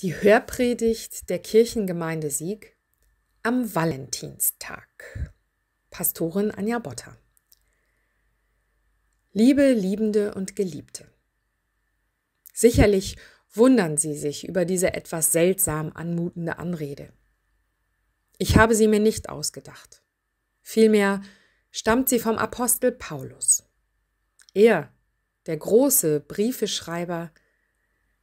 Die Hörpredigt der Kirchengemeinde Sieg am Valentinstag. Pastorin Anja Botter. Liebe Liebende und Geliebte. Sicherlich wundern Sie sich über diese etwas seltsam anmutende Anrede. Ich habe sie mir nicht ausgedacht. Vielmehr stammt sie vom Apostel Paulus. Er, der große Briefeschreiber,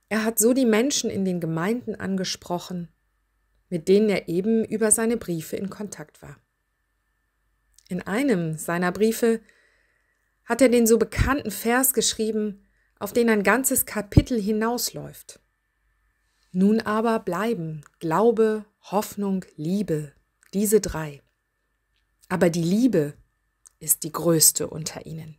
er hat so die Menschen in den Gemeinden angesprochen, mit denen er eben über seine Briefe in Kontakt war. In einem seiner Briefe hat er den so bekannten Vers geschrieben, auf den ein ganzes Kapitel hinausläuft. Nun aber bleiben Glaube, Hoffnung, Liebe, diese drei. Aber die Liebe ist die größte unter ihnen.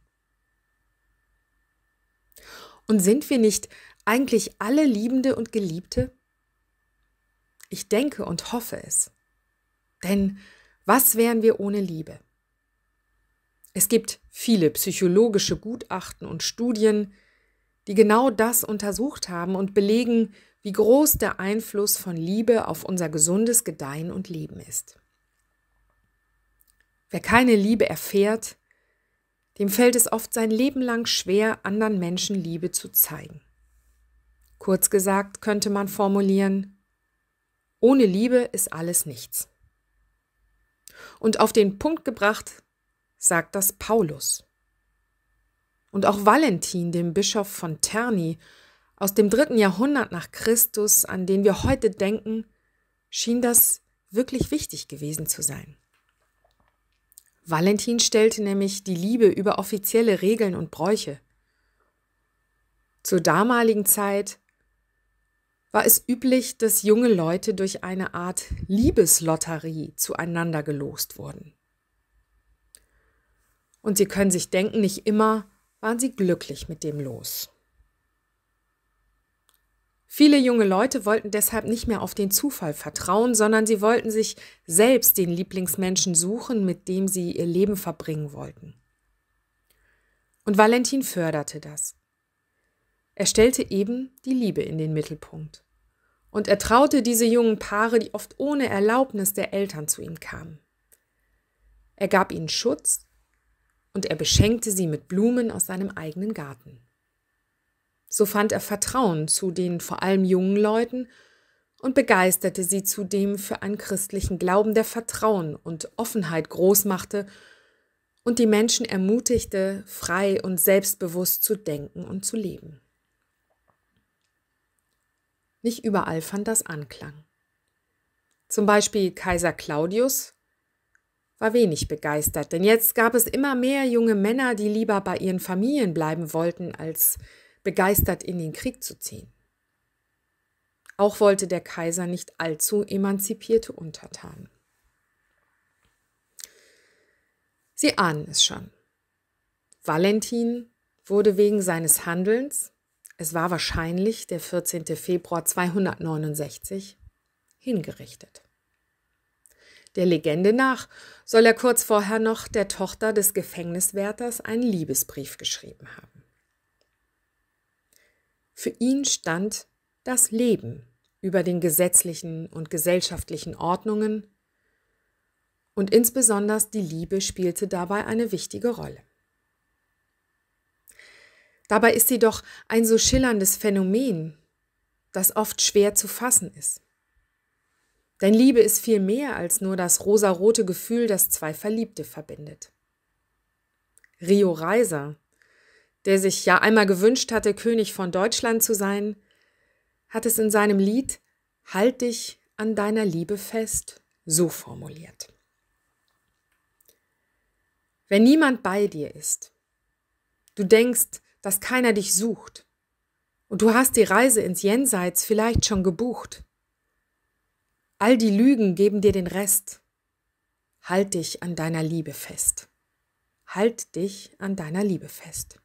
Und sind wir nicht eigentlich alle Liebende und Geliebte? Ich denke und hoffe es. Denn was wären wir ohne Liebe? Es gibt viele psychologische Gutachten und Studien, die genau das untersucht haben und belegen, wie groß der Einfluss von Liebe auf unser gesundes Gedeihen und Leben ist. Wer keine Liebe erfährt, dem fällt es oft sein Leben lang schwer, anderen Menschen Liebe zu zeigen. Kurz gesagt könnte man formulieren, ohne Liebe ist alles nichts. Und auf den Punkt gebracht sagt das Paulus. Und auch Valentin, dem Bischof von Terni, aus dem dritten Jahrhundert nach Christus, an den wir heute denken, schien das wirklich wichtig gewesen zu sein. Valentin stellte nämlich die Liebe über offizielle Regeln und Bräuche. Zur damaligen Zeit war es üblich, dass junge Leute durch eine Art Liebeslotterie zueinander gelost wurden. Und Sie können sich denken, nicht immer waren sie glücklich mit dem Los. Viele junge Leute wollten deshalb nicht mehr auf den Zufall vertrauen, sondern sie wollten sich selbst den Lieblingsmenschen suchen, mit dem sie ihr Leben verbringen wollten. Und Valentin förderte das. Er stellte eben die Liebe in den Mittelpunkt. Und er traute diese jungen Paare, die oft ohne Erlaubnis der Eltern zu ihm kamen. Er gab ihnen Schutz und er beschenkte sie mit Blumen aus seinem eigenen Garten. So fand er Vertrauen zu den vor allem jungen Leuten und begeisterte sie zudem für einen christlichen Glauben, der Vertrauen und Offenheit groß machte und die Menschen ermutigte, frei und selbstbewusst zu denken und zu leben. Nicht überall fand das Anklang. Zum Beispiel Kaiser Claudius war wenig begeistert, denn jetzt gab es immer mehr junge Männer, die lieber bei ihren Familien bleiben wollten, als begeistert in den Krieg zu ziehen. Auch wollte der Kaiser nicht allzu emanzipierte Untertanen. Sie ahnen es schon. Valentin wurde wegen seines Handelns es war wahrscheinlich der 14. Februar 269, hingerichtet. Der Legende nach soll er kurz vorher noch der Tochter des Gefängniswärters einen Liebesbrief geschrieben haben. Für ihn stand das Leben über den gesetzlichen und gesellschaftlichen Ordnungen und insbesondere die Liebe spielte dabei eine wichtige Rolle. Dabei ist sie doch ein so schillerndes Phänomen, das oft schwer zu fassen ist. Denn Liebe ist viel mehr als nur das rosarote Gefühl, das zwei Verliebte verbindet. Rio Reiser, der sich ja einmal gewünscht hatte, König von Deutschland zu sein, hat es in seinem Lied Halt dich an deiner Liebe fest so formuliert. Wenn niemand bei dir ist, du denkst, dass keiner dich sucht. Und du hast die Reise ins Jenseits vielleicht schon gebucht. All die Lügen geben dir den Rest. Halt dich an deiner Liebe fest. Halt dich an deiner Liebe fest.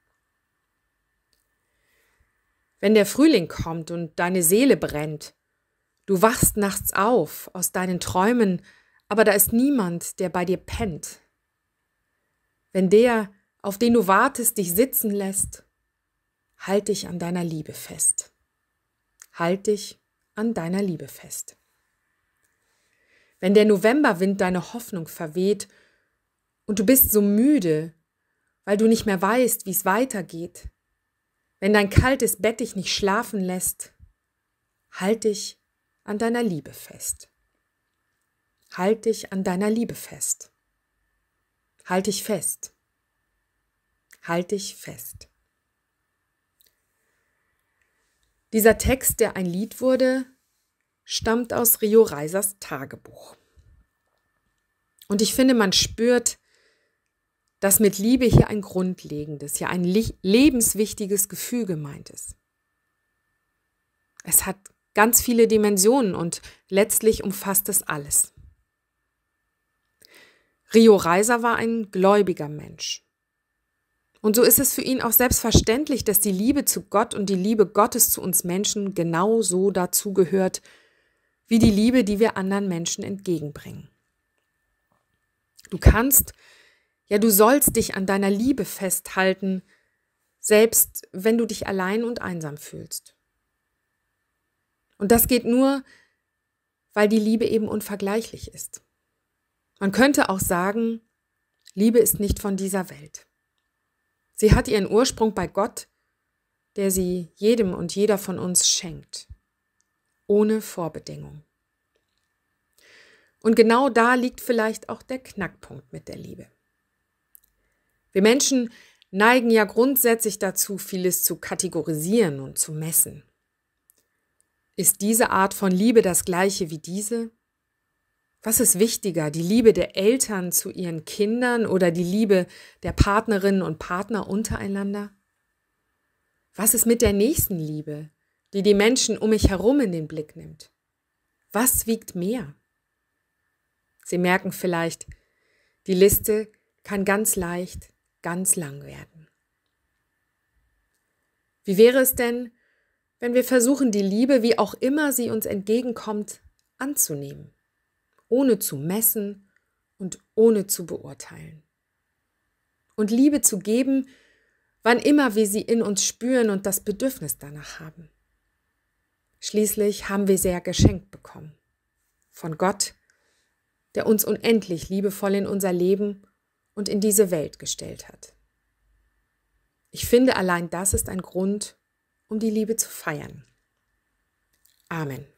Wenn der Frühling kommt und deine Seele brennt, du wachst nachts auf aus deinen Träumen, aber da ist niemand, der bei dir pennt. Wenn der, auf den du wartest, dich sitzen lässt, halt dich an deiner Liebe fest. Halt dich an deiner Liebe fest. Wenn der Novemberwind deine Hoffnung verweht und du bist so müde, weil du nicht mehr weißt, wie es weitergeht, wenn dein kaltes Bett dich nicht schlafen lässt, halt dich an deiner Liebe fest. Halt dich an deiner Liebe fest. Halt dich fest. Halt dich fest. Dieser Text, der ein Lied wurde, stammt aus Rio Reisers Tagebuch. Und ich finde, man spürt, dass mit Liebe hier ein grundlegendes, ja ein lebenswichtiges Gefühl gemeint ist. Es hat ganz viele Dimensionen und letztlich umfasst es alles. Rio Reiser war ein gläubiger Mensch. Und so ist es für ihn auch selbstverständlich, dass die Liebe zu Gott und die Liebe Gottes zu uns Menschen genauso dazugehört, wie die Liebe, die wir anderen Menschen entgegenbringen. Du kannst, ja du sollst dich an deiner Liebe festhalten, selbst wenn du dich allein und einsam fühlst. Und das geht nur, weil die Liebe eben unvergleichlich ist. Man könnte auch sagen, Liebe ist nicht von dieser Welt. Sie hat ihren Ursprung bei Gott, der sie jedem und jeder von uns schenkt, ohne Vorbedingung. Und genau da liegt vielleicht auch der Knackpunkt mit der Liebe. Wir Menschen neigen ja grundsätzlich dazu, vieles zu kategorisieren und zu messen. Ist diese Art von Liebe das gleiche wie diese? Was ist wichtiger, die Liebe der Eltern zu ihren Kindern oder die Liebe der Partnerinnen und Partner untereinander? Was ist mit der nächsten Liebe, die die Menschen um mich herum in den Blick nimmt? Was wiegt mehr? Sie merken vielleicht, die Liste kann ganz leicht, ganz lang werden. Wie wäre es denn, wenn wir versuchen, die Liebe, wie auch immer sie uns entgegenkommt, anzunehmen? ohne zu messen und ohne zu beurteilen. Und Liebe zu geben, wann immer wir sie in uns spüren und das Bedürfnis danach haben. Schließlich haben wir sie ja geschenkt bekommen. Von Gott, der uns unendlich liebevoll in unser Leben und in diese Welt gestellt hat. Ich finde, allein das ist ein Grund, um die Liebe zu feiern. Amen.